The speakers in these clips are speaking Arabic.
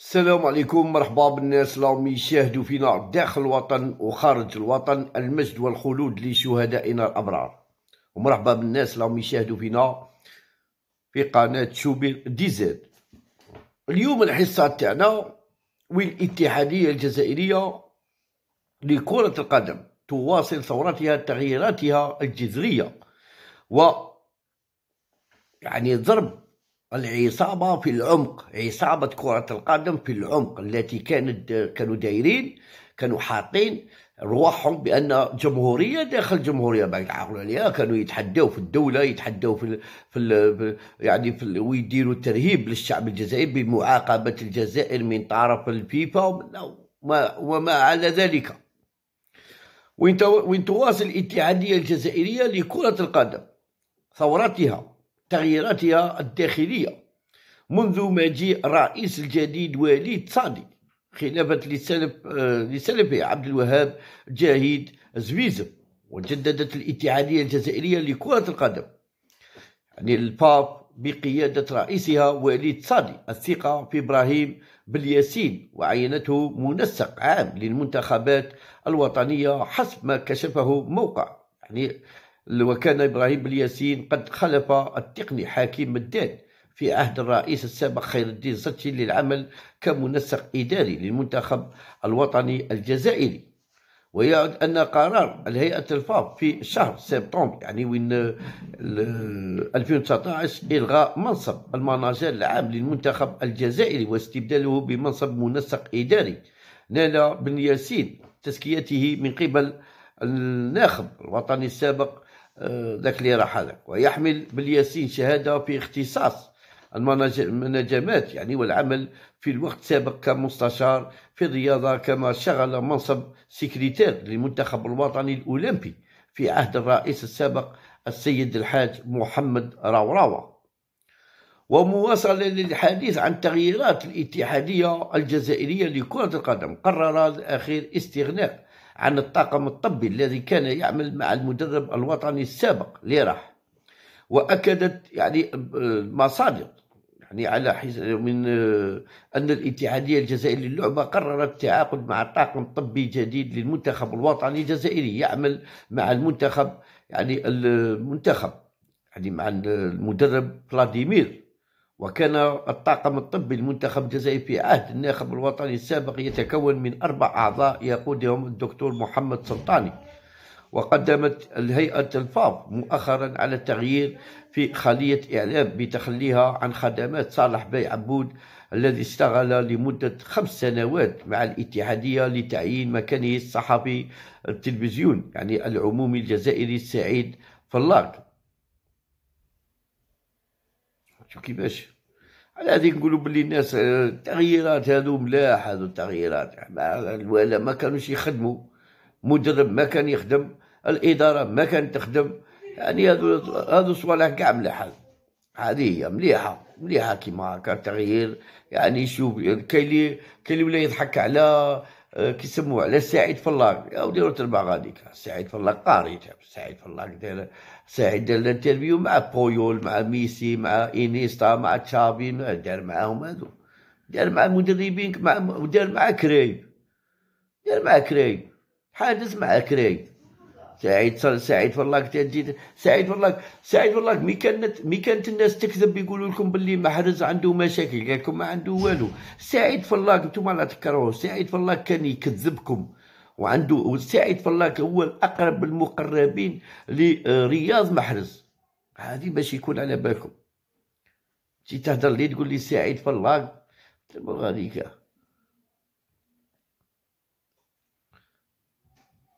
السلام عليكم مرحبا بالناس اللي يشاهدوا فينا داخل الوطن وخارج الوطن المجد والخلود لشهدائنا الابرار ومرحبا بالناس اللي يشاهدوا فينا في قناه شوبير دي اليوم الحصه تاعنا والاتحاديه الجزائريه لكره القدم تواصل ثورتها تغييراتها الجذريه و يعني ضرب العصابه في العمق عصابه كره القدم في العمق التي كانت كانوا دايرين كانوا حاطين رواحهم بان جمهوريه داخل جمهوريه ما عقلوا عليها كانوا يتحداو في الدوله يتحداو في الـ في الـ يعني في ويديروا ترهيب للشعب الجزائري بمعاقبه الجزائر من طرف الفيفا وما, وما على ذلك وين تواصل الاتحاديه الجزائريه لكره القدم ثورتها تغييراتها الداخلية منذ مجيء الرئيس الجديد وليد صادي خلافة لسلف آه، لسلفه عبد الوهاب جاهيد زويزم وجددت الاتحادية الجزائرية لكرة القدم يعني الباب بقيادة رئيسها وليد صادي الثقة في إبراهيم بالياسين وعينته منسق عام للمنتخبات الوطنية حسب ما كشفه موقع يعني وكان إبراهيم بن ياسين قد خلف التقني حاكم مداد في عهد الرئيس السابق خير الدين زتشي للعمل كمنسق إداري للمنتخب الوطني الجزائري ويعد ان قرار الهيئه الفاف في شهر سبتمبر يعني وين 2019 الغاء منصب المناجر العام للمنتخب الجزائري واستبداله بمنصب منسق اداري نال بن ياسين تزكيته من قبل الناخب الوطني السابق ذاك اللي راح هذاك ويحمل بالياسين شهادة في اختصاص المناجمات يعني والعمل في الوقت سابق كمستشار في الرياضة كما شغل منصب سكرتير للمنتخب الوطني الأولمبي في عهد الرئيس السابق السيد الحاج محمد راوراوا ومواصلة للحديث عن تغييرات الاتحادية الجزائرية لكرة القدم قرر الأخير استغناء عن الطاقم الطبي الذي كان يعمل مع المدرب الوطني السابق اللي راح واكدت يعني مصادر يعني على من آه، ان الاتحاديه الجزائريه للعبه قررت التعاقد مع طاقم طبي جديد للمنتخب الوطني الجزائري يعمل مع المنتخب يعني المنتخب يعني مع المدرب فلاديمير وكان الطاقم الطبي المنتخب الجزائري في عهد الناخب الوطني السابق يتكون من أربع أعضاء يقودهم الدكتور محمد سلطاني وقدمت الهيئة الفاو مؤخرا على التغيير في خلية إعلام بتخليها عن خدمات صالح بي عبود الذي اشتغل لمدة خمس سنوات مع الاتحادية لتعيين مكانه الصحفي التلفزيون يعني العمومي الجزائري سعيد فلاك شوف كيفاش على هذه نقولوا باللي الناس آه، التغييرات هذو ملاح هذو التغييرات الوالا ما كانوش يخدموا مدرب ما كان يخدم الاداره ما كانت تخدم يعني هذو هذو صوالح كاع ملاح هذه هي مليحه مليحه كيما هكا تغيير يعني شوف كاين اللي كاين اللي ولا يضحك على آه، كيسموه على سعيد فلاق او ديرو تربع غاديك سعيد فلاق قاري سعيد فلاق دار سعيد دار الانترفيو مع بويول مع ميسي مع انيستا مع تشافي دار معاهم هادو دار مع مدربين مع دار مع كريب دار مع كريب حادث مع كريب سعيد سعيد فلاك تجي سعيد فلاك سعيد فلاك مي كانت مي كانت الناس تكذب يقولوا لكم باللي محرز عنده مشاكل قال لكم ما عنده والو سعيد فلاك انتم لا تكرهوه سعيد فلاك كان يكذبكم وعنده سعيد فلاك هو الاقرب المقربين لرياض محرز هذه باش يكون على بالكم تجي تهضر لي تقول لي سعيد فلاك تبغى عليك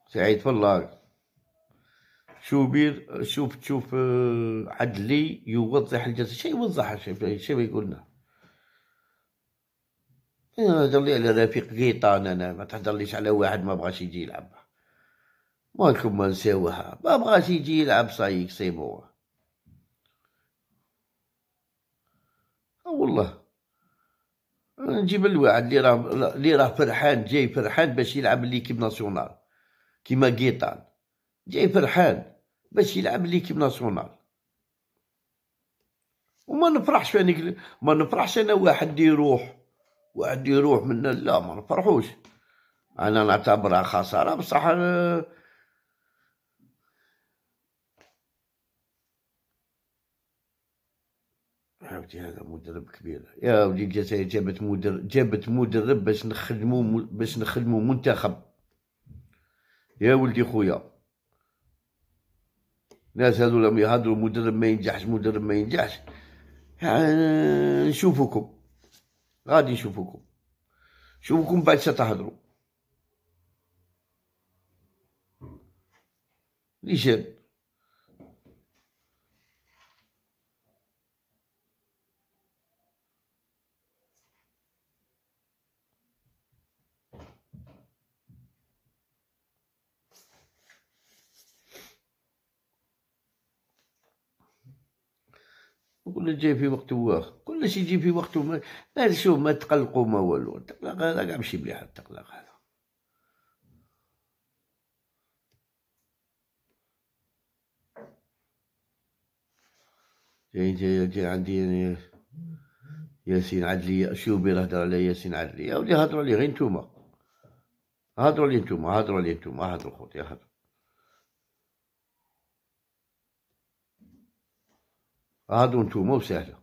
سعيد فلاك شوبير شوف تشوف عدلي يوضح الجزء شي يوضح شي شي ما يقولنا هضر لي على رفيق قيطان انا ما تهضرليش على واحد ما بغاش يجي يلعب مالكم ما نساوها ما بغاش يجي يلعب صايك سيبوه آه، والله نجيب الواحد اللي راه اللي راه فرحان جاي فرحان باش يلعب ليكيب ناسيونال كيما قيطان جاي فرحان باش يلعب ليكيب ناسيونال وما نفرحش فاني ما نفرحش انا واحد يروح واحد يروح منا لا ما نفرحوش انا نعتبرها خساره بصح عاودتي هذا مدرب كبير يا ودي الجزائر جابت مدرب جابت مدرب باش نخدمو باش نخدمو منتخب يا ولدي خويا ناس لم يهضروا مدرب ما ينجحش مدرب ما ينجحش يعني نشوفكم غادي نشوفكم شوفكم بعد ستهضروا ليش وكل جاي في وقته واخ كل شيء يجي في وقته ما, ما شوف ما تقلقوا ما والو تقلق هذا كاع ماشي مليح التقلق هذا جاي جاي جاي عندي يعني ياسين عدلي راه هضر على ياسين عدلي يا ولي هضروا عليه غير نتوما هضروا عليه نتوما هضروا عليه نتوما هضروا خوتي هضروا هادو نتوما وسهله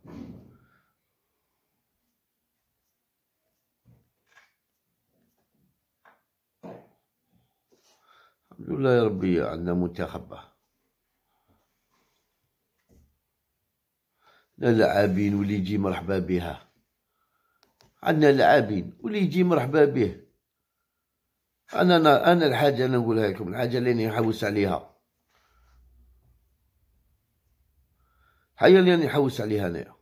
الحمد لله يا ربي عندنا منتخب عندنا لاعبين واللي يجي مرحبا بها عندنا لاعبين واللي يجي مرحبا به انا انا الحاجه اللي نقولها لكم الحاجه اللي نحوس عليها هيا اللي نحوس عليها انايا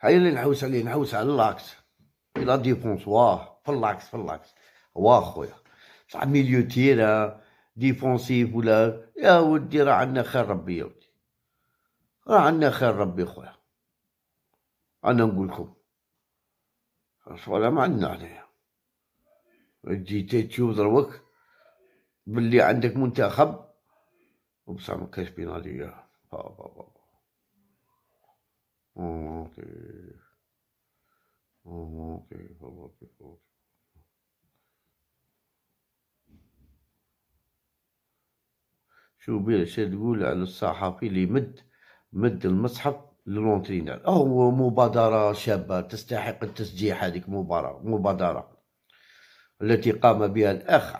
هيا اللي نحوس عليه نحوس على اللاكس لا ديفونس واه في اللاكس في اللاكس واه خويا صح ميليو تيرا ديفونسيف ولا يا ودي راه عندنا خير ربي يا ودي راه عندنا خير ربي خويا أنا نقول لكم الصلاة ما عندنا عليها جيتي تشوف دروك باللي عندك منتخب وبصح ما كاش بينالية با با با با شو بيه شو تقول عن الصحفي اللي مد مد المصحف للرونترينر او مبادره شابه تستحق التسجيح هذيك مباراه مبادره التي قام بها الاخ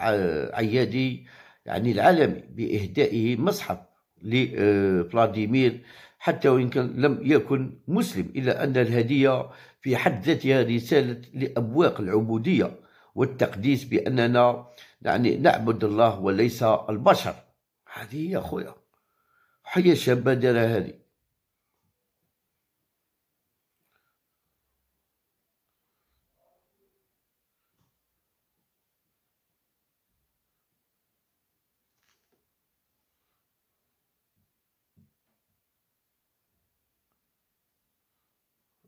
عيادي يعني العالمي باهدائه مصحف لفلاديمير حتى وان كان لم يكن مسلم الا ان الهديه في حد ذاتها رساله لابواق العبوديه والتقديس باننا يعني نعبد الله وليس البشر هذه يا خويا حيا شابه دار هذه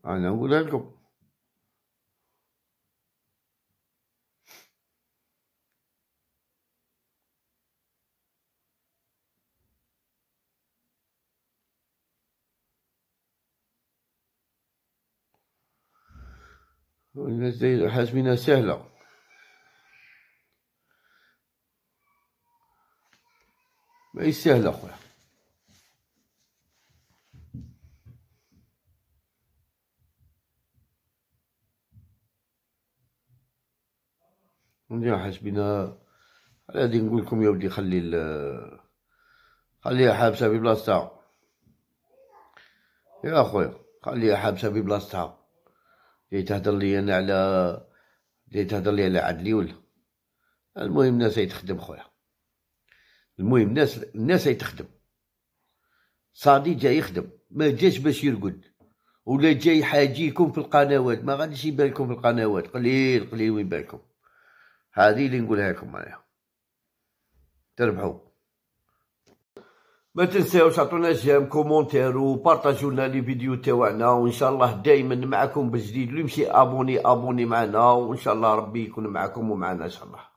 أنا أقول لكم الناس والنزيل حاسبينها سهلة ما هي سهلة أخويا نديرو حسبنا على هادي نقول لكم يا ودي خلي خليها حابسه في بلاصتها يا اخويا خليها حابسه في بلاصتها جاي تهضر لي انا على جاي تهضر لي على عدلي ولا المهم الناس يتخدم خويا المهم الناس الناس يتخدم صادي جاي يخدم ما جاش باش يرقد ولا جاي حاجيكم في القنوات ما غاديش يبان في القنوات قليل قليل وين بالكم هذه اللي نقولها لكم انا تربحوا ما تنساوش عطونا جيم كومونتير وبارطاجيو لنا لي فيديو تاعنا وان شاء الله دائما معكم بجديد اللي يمشي ابوني ابوني معنا وان شاء الله ربي يكون معكم ومعنا ان شاء الله